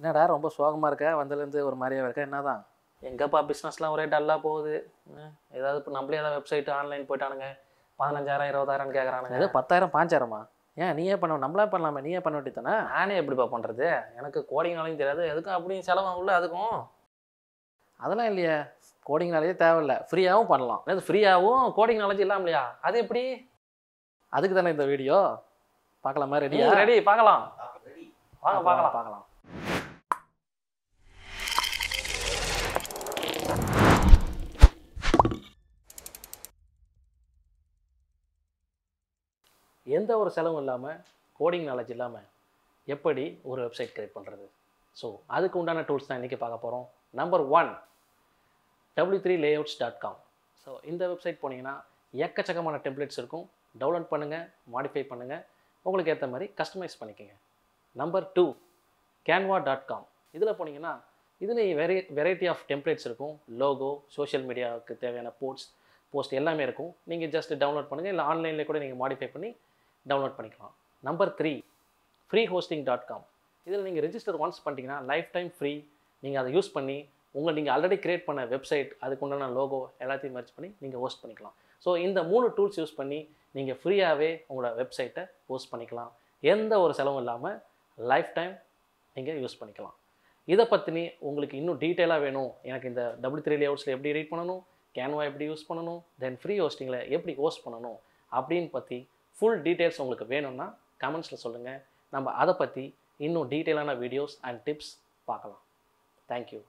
என்னடா ரொம்ப சோகமாக இருக்க வந்ததுலேருந்து ஒரு மாதிரியாக இருக்க என்ன தான் எங்கேப்பா பிஸ்னஸ்லாம் ஒரே டல்லாக போகுது ஏதாவது இப்போ நம்மளே ஏதாவது வெப்சைட்டு ஆன்லைன் போயிட்டானுங்க பதினஞ்சாயிரம் இருபதாயிரம்னு கேட்குறானுங்க ஏதோ பத்தாயிரம் பாஞ்சாயிரமா ஏன் நீயே பண்ண நம்மளே பண்ணலாமே நீயே பண்ண வேண்டியதானே நானே எப்படிப்பா பண்ணுறது எனக்கு கோடிங்னாலையும் தெரியாது எதுக்கும் அப்படியும் இல்லை அதுக்கும் அதெல்லாம் இல்லையே கோடிங் நாலேஜே தேவையில்லை ஃப்ரீயாகவும் பண்ணலாம் அது ஃப்ரீயாகவும் கோடிங் நாலேஜ் இல்லாமல் இல்லையா அது எப்படி அதுக்கு தானே இந்த வீடியோ பார்க்கலாமா ரெடி ரெடி பார்க்கலாம் வாங்க பார்க்கலாம் பார்க்கலாம் எந்த ஒரு செலவும் இல்லாமல் கோடிங் நாலேஜ் இல்லாமல் எப்படி ஒரு வெப்சைட் கிரியேட் பண்ணுறது ஸோ அதுக்கு உண்டான டூல்ஸ் தான் இன்றைக்கி பார்க்க போகிறோம் number one W three layouts dot com so இந்த வெப்சைட் போனீங்கன்னா எக்கச்சக்கமான டெம்ப்ளேட்ஸ் இருக்கும் டவுன்லோட் பண்ணுங்கள் மாடிஃபை பண்ணுங்கள் உங்களுக்கு ஏற்ற மாதிரி கஸ்டமைஸ் பண்ணிக்கோங்க number two Canva dot com இதில் போனீங்கன்னா இதில் வெரை வெரைட்டி ஆஃப் டெம்ப்ளேட்ஸ் இருக்கும் லோகோ சோஷியல் மீடியாவுக்கு தேவையான போஸ்ட் போஸ்ட் எல்லாமே இருக்கும் நீங்கள் ஜஸ்ட் டவுன்லோட் பண்ணுங்கள் இல்லை ஆன்லைனில் கூட நீங்கள் மாடிஃபை பண்ணி டவுன்லோட் பண்ணிக்கலாம் number three free hosting dot com இதில் நீங்கள் ரெஜிஸ்டர் ஒன்ஸ் பண்ணிட்டீங்கன்னா லைஃப் டைம் ஃப்ரீ நீங்கள் அதை யூஸ் பண்ணி உங்கள் நீங்கள் ஆல்ரெடி க்ரியேட் பண்ண வெப்சைட் அதுக்கு உண்டான லோகோ எல்லாத்தையும் மெர்ச் பண்ணி நீங்கள் ஹோஸ்ட் பண்ணிக்கலாம் ஸோ இந்த மூணு டூல்ஸ் யூஸ் பண்ணி நீங்கள் ஃப்ரீயாகவே உங்களோட வெப்சைட்டை ஹோஸ்ட் பண்ணிக்கலாம் எந்த ஒரு செலவும் இல்லாமல் லைஃப் டைம் நீங்கள் யூஸ் பண்ணிக்கலாம் இதை பற்றினி உங்களுக்கு இன்னும் டீட்டெயிலாக வேணும் எனக்கு இந்த டபுள் த்ரீ லேஅவுட்ஸில் எப்படி ரீட் பண்ணணும் கேன்வா எப்படி யூஸ் பண்ணணும் தென் ஃப்ரீ ஹோஸ்டிங்கில் எப்படி ஹோஸ்ட் பண்ணணும் அப்படின்னு பற்றி ஃபுல் டீட்டெயில்ஸ் உங்களுக்கு வேணும்னா கமெண்ட்ஸில் சொல்லுங்கள் நம்ம அதை பற்றி இன்னும் டீட்டெயிலான வீடியோஸ் அண்ட் டிப்ஸ் பார்க்கலாம் தேங்க்யூ